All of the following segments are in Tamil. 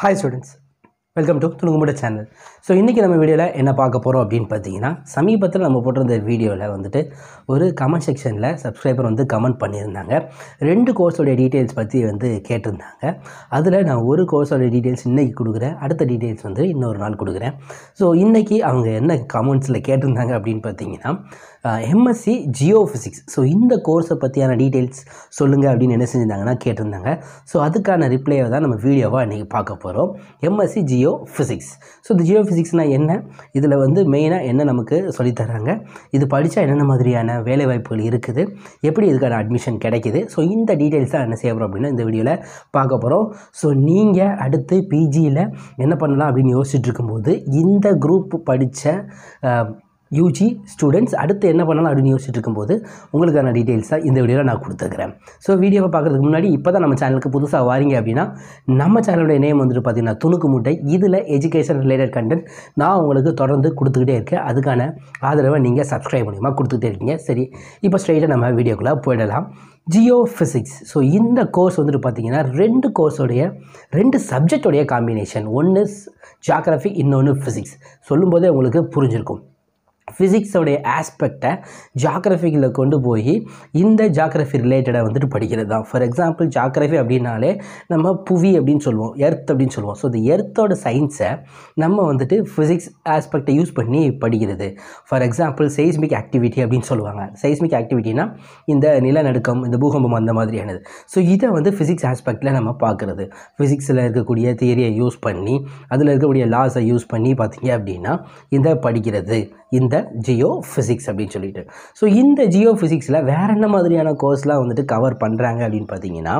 Hi students, வெல்கம் டு துணுங்கமுட சேனல் ஸோ இன்றைக்கி நம்ம வீடியோவில் என்ன பார்க்க போகிறோம் அப்படின்னு பார்த்தீங்கன்னா சமீபத்தில் நம்ம போட்டிருந்த வீடியோவில் வந்துட்டு ஒரு கமெண்ட் செக்ஷனில் சப்ஸ்கிரைபர் வந்து கமெண்ட் பண்ணியிருந்தாங்க ரெண்டு கோர்ஸோடைய டீட்டெயில்ஸ் பற்றி வந்து கேட்டிருந்தாங்க அதில் நான் ஒரு கோர்ஸோடைய டீட்டெயில்ஸ் இன்றைக்கி கொடுக்குறேன் அடுத்த டீட்டெயில்ஸ் வந்து இன்னொரு நாள் கொடுக்குறேன் ஸோ இன்றைக்கி அவங்க என்ன கமெண்ட்ஸில் கேட்டிருந்தாங்க அப்படின்னு பார்த்தீங்கன்னா எம்எஸ்சி ஜியோ ஃபிசிக்ஸ் ஸோ இந்த கோர்ஸை பற்றியான டீட்டெயில்ஸ் சொல்லுங்கள் அப்படின்னு என்ன செஞ்சுருந்தாங்கன்னா கேட்டிருந்தாங்க ஸோ அதுக்கான ரிப்ளையை தான் நம்ம வீடியோவாக இன்றைக்கி பார்க்க போகிறோம் MSc geo geophysics so இந்த ஜியோஃபிசிக்ஸ்னால் என்ன இதில் வந்து மெயினாக என்ன நமக்கு சொல்லித்தராங்க இது படித்தா என்னென்ன மாதிரியான வேலைவாய்ப்புகள் இருக்குது எப்படி இதுக்கான அட்மிஷன் கிடைக்கிது ஸோ இந்த டீட்டெயில்ஸ் தான் என்ன செய்யணும் அப்படின்னா இந்த வீடியோவில் பார்க்க போகிறோம் ஸோ நீங்கள் அடுத்து பிஜியில் என்ன பண்ணலாம் அப்படின்னு யோசிச்சுட்டு இருக்கும்போது இந்த குரூப் படித்த யூஜி ஸ்டூடெண்ட்ஸ் அடுத்து என்ன பண்ணலாம் அப்படின்னு யோசிச்சுட்டு இருக்கும்போது உங்களுக்கான டீட்டெயில்ஸ் தான் இந்த வீடியோவில் நான் கொடுத்துருக்கிறேன் ஸோ வீடியோவை பார்க்குறதுக்கு முன்னாடி இப்போ தான் நம்ம சேனலுக்கு புதுசாக வாரீங்க அப்படின்னா நம்ம சேனலுடைய நேம் வந்துட்டு பார்த்திங்கன்னா துணுக்கு மூட்டை இதில் எஜுகேஷன் ரிலேட்டட் கண்டென்ட் நான் உங்களுக்கு தொடர்ந்து கொடுத்துக்கிட்டே இருக்கேன் அதுக்கான ஆதரவை நீங்கள் சப்ஸ்கிரைப் மூலியமாக கொடுத்துக்கிட்டே இருக்கீங்க சரி இப்போ ஸ்ட்ரெயிட்டாக நம்ம வீடியோக்குள்ளே போயிடலாம் ஜியோ ஃபிசிக்ஸ் ஸோ இந்த கோர்ஸ் வந்துட்டு பார்த்திங்கன்னா ரெண்டு கோர்ஸோடைய ரெண்டு சப்ஜெக்டோடைய காம்பினேஷன் ஒன்று ஜியாகிரஃபி இன்னொன்று ஃபிசிக்ஸ் சொல்லும்போதே உங்களுக்கு புரிஞ்சிருக்கும் ஃபிசிக்ஸோடைய ஆஸ்பெக்டை ஜாகிரஃபிக்கில் கொண்டு போய் இந்த ஜாகிரஃபி ரிலேட்டடாக வந்துட்டு படிக்கிறது தான் ஃபார் எக்ஸாம்பிள் ஜாகிரஃபி அப்படின்னாலே நம்ம புவி அப்படின்னு சொல்லுவோம் எர்த் அப்படின்னு சொல்லுவோம் ஸோ இந்த எர்த்தோட சயின்ஸை நம்ம வந்துட்டு ஃபிசிக்ஸ் ஆஸ்பெக்டை யூஸ் பண்ணி படிக்கிறது ஃபார் எக்ஸாம்பிள் செய்ஸ்மிக் ஆக்டிவிட்டி அப்படின்னு சொல்லுவாங்க செய்ஸ்மிக் ஆக்டிவிட்டினா இந்த நிலநடுக்கம் இந்த பூகம்பம் அந்த மாதிரியானது ஸோ இதை வந்து ஃபிசிக்ஸ் ஆஸ்பெக்டில் நம்ம பார்க்குறது ஃபிசிக்ஸில் இருக்கக்கூடிய தியரியை யூஸ் பண்ணி அதில் இருக்கக்கூடிய லாஸை யூஸ் பண்ணி பார்த்திங்க அப்படின்னா இந்த படிக்கிறது இந்த ஜியோ ஃபிசிக்ஸ் அப்படின்னு சொல்லிட்டு ஸோ இந்த ஜியோ ஃபிசிக்ஸில் வேறு என்ன மாதிரியான கோர்ஸ்லாம் வந்துட்டு கவர் பண்ணுறாங்க அப்படின்னு பார்த்தீங்கன்னா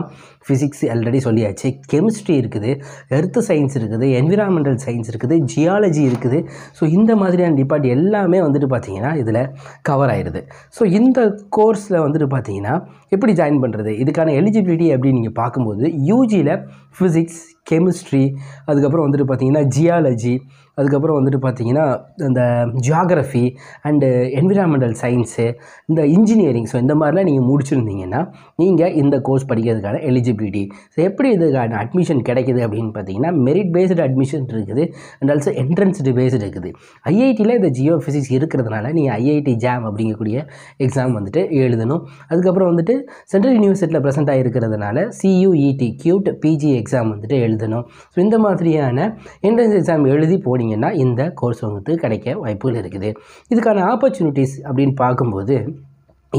ஃபிசிக்ஸ் ஆல்ரெடி சொல்லியாச்சு கெமிஸ்ட்ரி இருக்குது எர்த் சயின்ஸ் இருக்குது என்விரான்மெண்டல் சயின்ஸ் இருக்குது ஜியாலஜி இருக்குது ஸோ இந்த மாதிரியான டிபார்ட் எல்லாமே வந்துட்டு பார்த்தீங்கன்னா இதில் கவர் ஆயிடுது ஸோ இந்த கோர்ஸில் வந்துட்டு பார்த்தீங்கன்னா எப்படி ஜாயின் பண்ணுறது இதுக்கான எலிஜிபிலிட்டி அப்படின்னு நீங்கள் பார்க்கும்போது யூஜியில் ஃபிசிக்ஸ் கெமிஸ்ட்ரி அதுக்கப்புறம் வந்துட்டு பார்த்தீங்கன்னா ஜியாலஜி அதுக்கப்புறம் வந்துட்டு பார்த்தீங்கன்னா இந்த ஜியாகிரஃபி அண்டு என்விரான்மெண்டல் சயின்ஸு இந்த இன்ஜினியரிங் ஸோ இந்த மாதிரிலாம் நீங்கள் முடிச்சிருந்தீங்கன்னா நீங்கள் இந்த கோர்ஸ் படிக்கிறதுக்கான எலிஜிபிலிட்டி ஸோ எப்படி இதுக்கான அட்மிஷன் கிடைக்கிது அப்படின்னு பார்த்தீங்கன்னா மெரிட் பேஸ்டு அட்மிஷன் இருக்குது அண்ட் ஆல்சோ என்ட்ரன்ஸ் பேஸ்டு இருக்குது ஐஐடியில் இந்த ஜியோ ஃபிசிக்ஸ் இருக்கிறதுனால நீங்கள் ஐஐடி ஜாம் அப்படிங்கக்கூடிய எக்ஸாம் வந்துட்டு எழுதணும் அதுக்கப்புறம் வந்துட்டு சென்ட்ரல் யூனிவர்சிட்டியில் ப்ரெசென்ட் ஆகிருக்கிறதுனால சியூஇடி கியூட் பிஜி எக்ஸாம் வந்துட்டு எழுதணும் எழுதணும் ஸோ இந்த மாதிரியான என்ட்ரன்ஸ் எக்ஸாம் எழுதி போனீங்கன்னா இந்த கோர்ஸ் உங்களுக்கு கிடைக்க வாய்ப்புகள் இருக்குது இதுக்கான ஆப்பர்ச்சுனிட்டிஸ் அப்படின்னு பார்க்கும்போது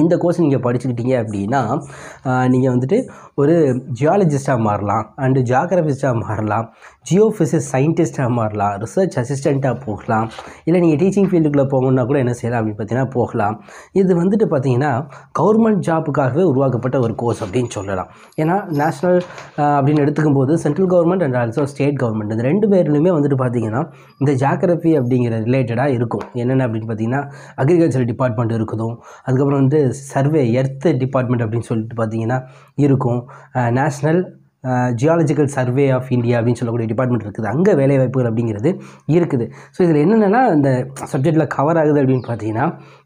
இந்த கோர்ஸ் நீங்கள் படிச்சுக்கிட்டீங்க அப்படின்னா நீங்கள் வந்துட்டு ஒரு ஜியாலஜிஸ்ட்டாக மாறலாம் அண்டு ஜியாகிரபிஸ்ட்டாக மாறலாம் ஜியோ ஃபிசிக்ஸ் சயின்டிஸ்ட்டாக மாறலாம் ரிசர்ச் அசிஸ்டண்ட்டாக போகலாம் இல்லை நீங்கள் டீச்சிங் ஃபீல்டுக்குள்ளே போகணுன்னா கூட என்ன செய்யலாம் அப்படின்னு பார்த்தீங்கன்னா போகலாம் இது வந்துட்டு பார்த்தீங்கன்னா கவர்மெண்ட் ஜாப்புக்காகவே உருவாக்கப்பட்ட ஒரு கோர்ஸ் அப்படின்னு சொல்லலாம் ஏன்னா நேஷ்னல் அப்படின்னு எடுத்துக்கும் போது central government and also state government இந்த ரெண்டு பேர்லையுமே வந்துட்டு பார்த்தீங்கன்னா இந்த ஜாகிரபி அப்படிங்கிற ரிலேட்டடாக இருக்கும் என்னென்ன அப்படின்னு பார்த்தீங்கன்னா அக்ரிகல்ச்சர் டிபார்ட்மெண்ட் இருக்குதும் அதுக்கப்புறம் வந்து சர்வே எர்த் டிபார்ட்மெண்ட் அப்படின்னு சொல்லிட்டு பார்த்தீங்கன்னா இருக்கும் national geological survey of India அப்படின்னு சொல்லக்கூடிய டிபார்ட்மெண்ட் இருக்குது அங்கே வேலைவாய்ப்புகள் அப்படிங்கிறது இருக்குது ஸோ இதில் என்னென்னா இந்த சப்ஜெக்டில் கவர் ஆகுது அப்படின்னு பார்த்தீங்கன்னா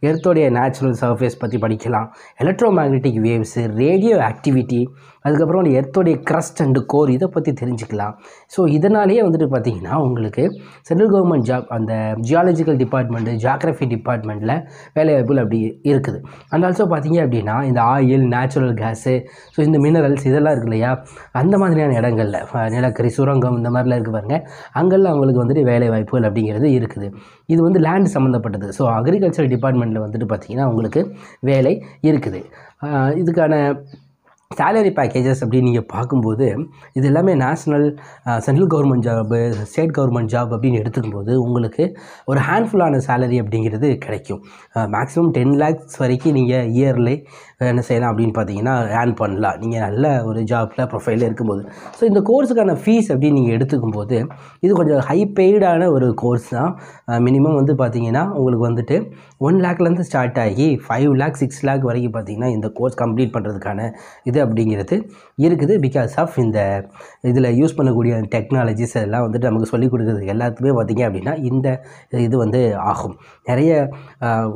எர்த்தோடைய நேச்சுரல் சர்ஃபேஸ் பற்றி படிக்கலாம் electromagnetic waves radioactivity அதுக்கப்புறம் வந்து எர்த்தோடைய க்ரஸ்ட் அண்டு கோர் இதை பற்றி தெரிஞ்சுக்கலாம் ஸோ இதனாலேயே வந்துட்டு பார்த்திங்கன்னா உங்களுக்கு சென்ட்ரல் கவர்மெண்ட் ஜாப் அந்த ஜியாலஜிக்கல் டிபார்ட்மெண்ட்டு ஜியாகிரஃபி டிபார்ட்மெண்ட்டில் வேலைவாய்ப்புகள் அப்படி இருக்குது அண்ட் ஆல்சோ பார்த்தீங்க அப்படின்னா இந்த ஆயில் நேச்சுரல் கேஸு ஸோ இந்த மினரல்ஸ் இதெல்லாம் இருக்கு இல்லையா அந்த மாதிரியான இடங்களில் நிலக்கரி சுரங்கம் இந்த மாதிரிலாம் இருக்குது பாருங்கள் அங்கெல்லாம் அவங்களுக்கு வந்துட்டு வேலை வாய்ப்புகள் அப்படிங்கிறது இருக்குது இது வந்து லேண்ட் சம்மந்தப்பட்டது ஸோ அக்ரிகல்ச்சர் டிபார்ட்மெண்ட்டில் வந்துட்டு பார்த்திங்கன்னா அவங்களுக்கு வேலை இருக்குது இதுக்கான சேலரி பேக்கேஜஸ் அப்படின்னு நீங்கள் பார்க்கும்போது இது எல்லாமே national central government job state government job அப்படின்னு எடுத்துக்கும் போது உங்களுக்கு ஒரு ஹேண்ட்ஃபுல்லான சேலரி அப்படிங்கிறது கிடைக்கும் மேக்ஸிமம் டென் லேக்ஸ் வரைக்கும் நீங்கள் இயர்லி என்ன செய்யலாம் அப்படின்னு பார்த்தீங்கன்னா ஏர்ன் பண்ணலாம் நீங்கள் நல்ல ஒரு ஜாப்பில் ப்ரொஃபைலில் இருக்கும்போது ஸோ இந்த கோர்ஸுக்கான ஃபீஸ் அப்படின்னு நீங்கள் எடுத்துக்கும் போது இது கொஞ்சம் ஹை பெய்டான ஒரு கோர்ஸ் தான் மினிமம் வந்து பார்த்தீங்கன்னா உங்களுக்கு வந்துட்டு ஒன் லேக்லேருந்து ஸ்டார்ட் ஆகி ஃபைவ் லேக் சிக்ஸ் லேக் வரைக்கும் பார்த்தீங்கன்னா இந்த கோர்ஸ் கம்ப்ளீட் பண்ணுறதுக்கான இது அப்படிங்கிறது இருக்குது பிகாஸ் ஆஃப் இந்த இதில் யூஸ் பண்ணக்கூடிய டெக்னாலஜிஸ் எல்லாம் வந்துட்டு நமக்கு சொல்லிக் கொடுக்குறது எல்லாத்துக்குமே பார்த்திங்க அப்படின்னா இந்த இது வந்து ஆகும் நிறைய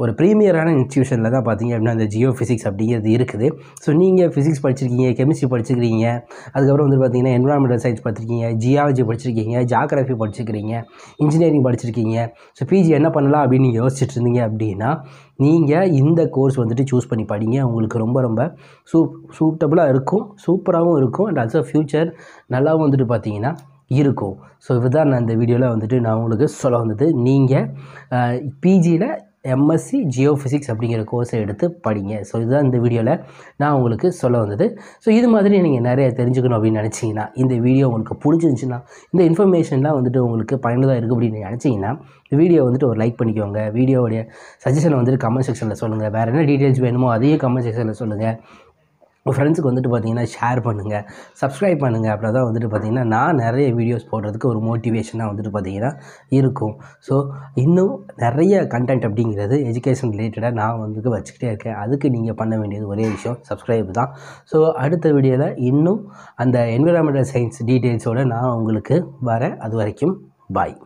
ஒரு ப்ரீமியரான இன்ஸ்டியூஷனில் தான் பார்த்திங்க அப்படின்னா இந்த ஜியோ ஃபிசிக்ஸ் அப்படிங்கிறது இருக்குது ஸோ நீங்கள் ஃபிசிக்ஸ் படிச்சிருக்கீங்க கெமிஸ்ட்ரி படிச்சிருக்கிறீங்க அதுக்கப்புறம் வந்து பார்த்திங்கன்னா என்வரான்மெண்டல் சயின்ஸ் படிச்சிருக்கீங்க ஜியாலஜி படிச்சிருக்கீங்க ஜாகிரஃபி படிச்சிருக்கிறீங்க இன்ஜினியரிங் படிச்சிருக்கீங்க ஸோ பிஜி என்ன பண்ணலாம் அப்படின்னு யோசிச்சுட்டு இருந்தீங்க அப்படின்னா நீங்கள் இந்த கோர்ஸ் வந்துட்டு சூஸ் பண்ணி படிங்க உங்களுக்கு ரொம்ப ரொம்ப சூ சூட்டபுளாக இருக்கும் சூப்பராகவும் இருக்கும் அண்ட் அஸ் அ ஃப்யூச்சர் நல்லாவும் வந்துட்டு பார்த்தீங்கன்னா இருக்கும் ஸோ இதுதான் நான் இந்த வீடியோவில் வந்துட்டு நான் உங்களுக்கு சொல்ல வந்தது நீங்கள் பிஜியில் எம்எஸ்சி ஜியோஃபிசிக்ஸ் அப்படிங்கிற கோர்ஸை எடுத்து படிங்க ஸோ இதுதான் இந்த வீடியோவில் நான் உங்களுக்கு சொல்ல வந்தது ஸோ இது மாதிரி நீங்கள் நிறைய தெரிஞ்சுக்கணும் அப்படின்னு நினச்சிங்கன்னா இந்த வீடியோ உங்களுக்கு பிடிச்சிருந்துச்சின்னா இந்த இன்ஃபர்மேஷன்லாம் வந்துட்டு உங்களுக்கு பயனுள்ளதாக இருக்குது அப்படின்னு நினச்சிங்கன்னா இந்த வீடியோ வந்துட்டு ஒரு லைக் பண்ணிக்கோங்க வீடியோடைய சஜஷனை வந்துட்டு கமெண்ட் செக்ஷனில் சொல்லுங்கள் வேறு என்ன டீட்டெயில்ஸ் வேணுமோ அதையும் கமெண்ட் செக்ஷனில் சொல்லுங்கள் உங்கள் ஃப்ரெண்ட்ஸுக்கு வந்துட்டு பார்த்திங்கன்னா ஷேர் பண்ணுங்கள் சப்ஸ்கிரைப் பண்ணுங்கள் அப்படி தான் வந்துட்டு பார்த்திங்கன்னா நான் நிறைய வீடியோஸ் போடுறதுக்கு ஒரு மோட்டிவேஷனாக வந்துட்டு பார்த்திங்கன்னா இருக்கும் ஸோ இன்னும் நிறைய கண்டென்ட் அப்படிங்கிறது எஜுகேஷன் ரிலேட்டடாக நான் வந்துட்டு வச்சுக்கிட்டே இருக்கேன் அதுக்கு நீங்கள் பண்ண வேண்டியது ஒரே விஷயம் சப்ஸ்கிரைப் தான் ஸோ அடுத்த வீடியோவில் இன்னும் அந்த என்விரான்மெண்டல் சயின்ஸ் டீட்டெயில்ஸோடு நான் உங்களுக்கு வரேன் அது வரைக்கும் பாய்